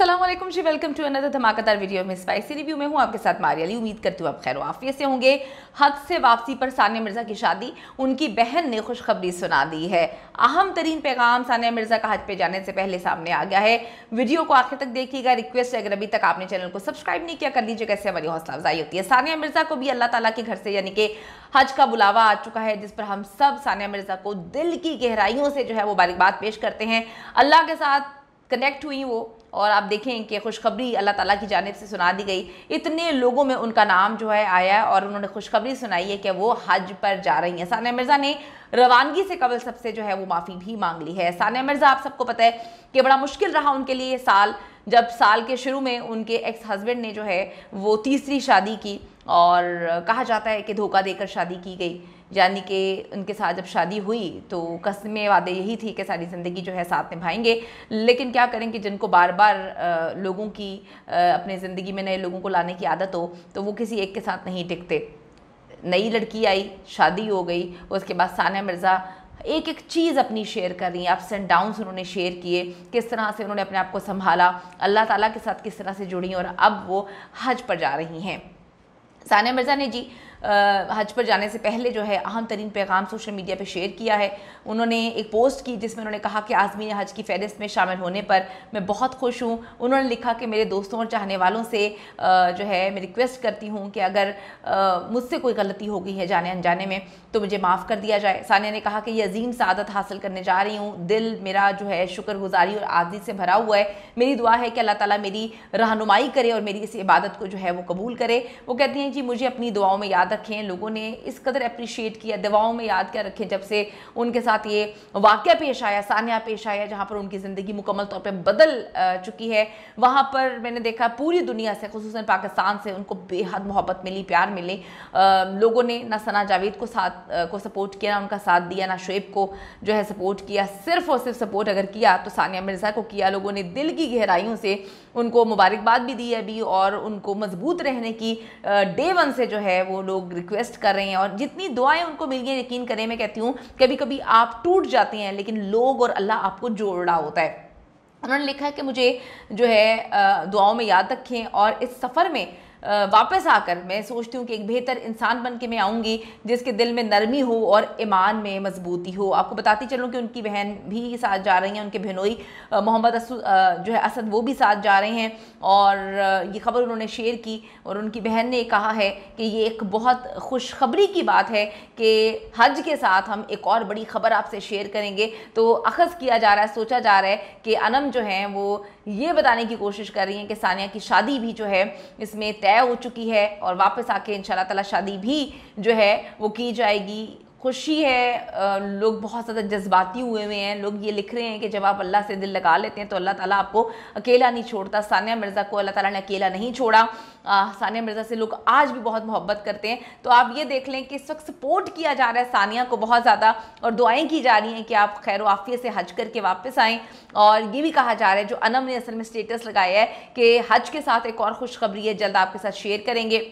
Aslam ji welcome to another धमाकेदार video में spicy review में हूँ आपके साथ मारियाली उम्मीद करती हूँ आप खैर वाफिया से होंगे हद से वापसी पर सानिया मिर्ज़ा की शादी उनकी बहन ने खुशखबरी सुना दी है अहम तरीन पैगाम सानिया मिर्ज़ा का हज पे जाने से पहले सामने आ गया है वीडियो को आखिर तक देखिएगा रिक्वेस्ट है अगर अभी तक आपने चैनल को सब्सक्राइब नहीं किया कर लीजिए कैसे हमारी हौसला अफजाई होती है सानिया मिर्ज़ा को भी अल्लाह तला के घर से यानी कि हज का बुलावा आ चुका है जिस पर हम सब सानिया मिर्ज़ा को दिल की गहराइयों से जो है वो मुबारकबाद पेश करते हैं अल्लाह के साथ कनेक्ट हुई वो और आप देखें कि खुशखबरी अल्लाह ताला की जानब से सुना दी गई इतने लोगों में उनका नाम जो है आया और उन्होंने खुशखबरी सुनाई है कि वो हज पर जा रही हैं सानिया मिर्ज़ा ने रवानगी से कबल सबसे जो है वो माफ़ी भी मांग ली है सानिया मिर्ज़ा आप सबको पता है कि बड़ा मुश्किल रहा उनके लिए साल जब साल के शुरू में उनके एक्स हस्बैंड ने जो है वो तीसरी शादी की और कहा जाता है कि धोखा देकर शादी की गई यानी कि उनके साथ जब शादी हुई तो कस्में वादे यही थी कि सारी ज़िंदगी जो है साथ निभाएंगे लेकिन क्या करें कि जिनको बार बार लोगों की अपने ज़िंदगी में नए लोगों को लाने की आदत हो तो वो किसी एक के साथ नहीं टिकते नई लड़की आई शादी हो गई उसके बाद साना मिर्ज़ा एक एक चीज़ अपनी शेयर कर रही हैं अप्स एंड डाउन उन्होंने शेयर किए किस तरह से उन्होंने अपने आप को संभाला अल्लाह ताला के साथ किस तरह से जुड़ी और अब वो हज पर जा रही हैं सानिया मिर्ज़ा ने जी हज पर जाने से पहले जो है अहम तरीन पैगाम सोशल मीडिया पर शेयर किया है उन्होंने एक पोस्ट की जिसमें उन्होंने कहा कि ने हज की फहरिस्त में शामिल होने पर मैं बहुत खुश हूँ उन्होंने लिखा कि मेरे दोस्तों और चाहने वालों से जो है मैं रिक्वेस्ट करती हूँ कि अगर मुझसे कोई गलती हो गई है जाने अनजाने में तो मुझे माफ़ कर दिया जाए सानिया ने कहा कि यह अजीम सदत हासिल करने जा रही हूँ दिल मेरा जो है शुक्रगुजारी और आजी से भरा हुआ है मेरी दुआ है कि अल्लाह ताला मेरी रहनुमाई करे और मेरी इस इबादत को जो है वो कबूल करे वो कहती हैं जी मुझे अपनी दुआओं में याद याद रखें लोगों ने इस कदर अप्रिशिएट किया दवाओं में याद क्या रखें जब से उनके साथ ये वाक्य पेश आया सान्या पेश आया जहाँ पर उनकी ज़िंदगी मुकम्मल तौर पर बदल चुकी है वहाँ पर मैंने देखा पूरी दुनिया से खसूस पाकिस्तान से उनको बेहद मोहब्बत मिली प्यार मिले लोगों ने ना सना जावेद को साथ को सपोर्ट किया ना उनका साथ दिया ना शुएब को जो है सपोर्ट किया सिर्फ और सिर्फ सपोर्ट अगर किया तो सानिया मिर्ज़ा को किया लोगों ने दिल की गहराइयों से उनको मुबारकबाद भी दी अभी और उनको मजबूत रहने की डे वन से जो है वो लोग लोग रिक्वेस्ट कर रहे हैं और जितनी दुआएं उनको मिल गई यकीन करें मैं कहती हूँ कभी कभी आप टूट जाते हैं लेकिन लोग और अल्लाह आपको जोड़ रहा होता है उन्होंने लिखा है कि मुझे जो है दुआओं में याद रखें और इस सफ़र में वापस आकर मैं सोचती हूँ कि एक बेहतर इंसान बन के मैं आऊँगी जिसके दिल में नरमी हो और ईमान में मजबूती हो आपको बताती चलूँ कि उनकी बहन भी साथ जा रही हैं उनके भिनोई मोहम्मद जो है असद वो भी साथ जा रहे हैं और ये खबर उन्होंने शेयर की और उनकी बहन ने कहा है कि ये एक बहुत खुशखबरी की बात है कि हज के साथ हम एक और बड़ी खबर आपसे शेयर करेंगे तो अखज़ किया जा रहा है सोचा जा रहा है कि अनम जो हैं वो ये बताने की कोशिश कर रही हैं कि सानिया की शादी भी जो है इसमें तय हो चुकी है और वापस आके इन शादी भी जो है वो की जाएगी खुशी है लोग बहुत ज़्यादा जज्बाती हुए हुए हैं लोग ये लिख रहे हैं कि जब आप अल्लाह से दिल लगा लेते हैं तो अल्लाह ताला आपको अकेला नहीं छोड़ता सानिया मिर्ज़ा को अल्लाह ताला ने अकेला नहीं छोड़ा सानिया मिर्ज़ा से लोग आज भी बहुत मोहब्बत करते हैं तो आप ये देख लें कि इस वक्त सपोर्ट किया जा रहा है सानिया को बहुत ज़्यादा और दुआएँ की जा रही हैं कि आप खैर वाफ़ी से हज करके वापस आएँ और ये भी कहा जा रहा है जो अनम ने असल में स्टेटस लगाया है कि हज के साथ एक और खुशखबरी है जल्द आपके साथ शेयर करेंगे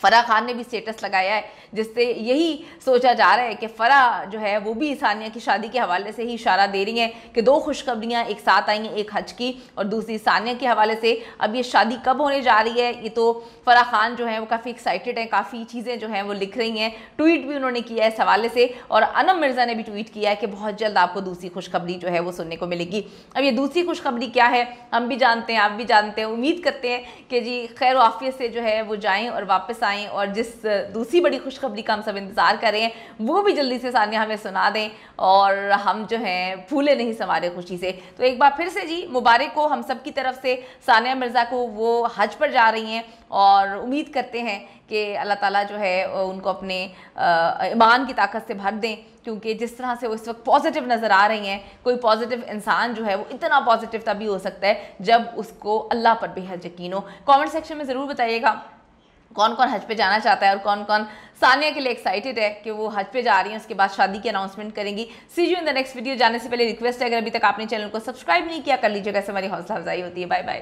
फ़रा खान ने भी स्टेटस लगाया है जिससे यही सोचा जा रहा है कि फ़रा जो है वो भी सानिया की शादी के हवाले से ही इशारा दे रही हैं कि दो खुशखबरियाँ एक साथ आई हैं एक हज की और दूसरी सानिया के हवाले से अब ये शादी कब होने जा रही है ये तो फ़रा खान जो है वो काफ़ी एक्साइटेड हैं काफ़ी चीज़ें जो हैं वो लिख रही हैं ट्वीट भी उन्होंने किया है इस हवाले से और अनम मिर्ज़ा ने भी ट्वीट किया है कि बहुत जल्द आपको दूसरी खुशखबरी जो है वो सुनने को मिलेगी अब ये दूसरी खुशखबरी क्या है हम भी जानते हैं आप भी जानते हैं उम्मीद करते हैं कि जी खैर वाफियत से जो है वो जाएँ और वापस आएँ और जिस दूसरी बड़ी खुशखबरी का हम सब इंतज़ार कर रहे हैं वो भी जल्दी से सानिया हमें सुना दें और हम जो हैं फूले नहीं संवारे खुशी से तो एक बार फिर से जी मुबारक को हम सब की तरफ से सानिया मिर्ज़ा को वो हज पर जा रही हैं और उम्मीद करते हैं कि अल्लाह ताला जो है उनको अपने ईमान की ताकत से भर दें क्योंकि जिस तरह से वो इस वक्त पॉजिटिव नज़र आ रही हैं कोई पॉजिटिव इंसान जो है वो इतना पॉजिटिव तभी हो सकता है जब उसको अल्लाह पर बेहद यकीन हो कमेंट सेक्शन में ज़रूर बताइएगा कौन कौन हज पे जाना चाहता है और कौन कौन सानिया के लिए एक्साइटेड है कि वो हज पे जा रही हैं उसके बाद शादी की अनाउंसमेंट करेंगी see you in the next video जाने से पहले रिक्वेस्ट है अगर अभी तक आपने चैनल को सब्सक्राइब नहीं किया कर लीजिएगा ऐसे हमारी हौसला अफजाई होती है बाय बाय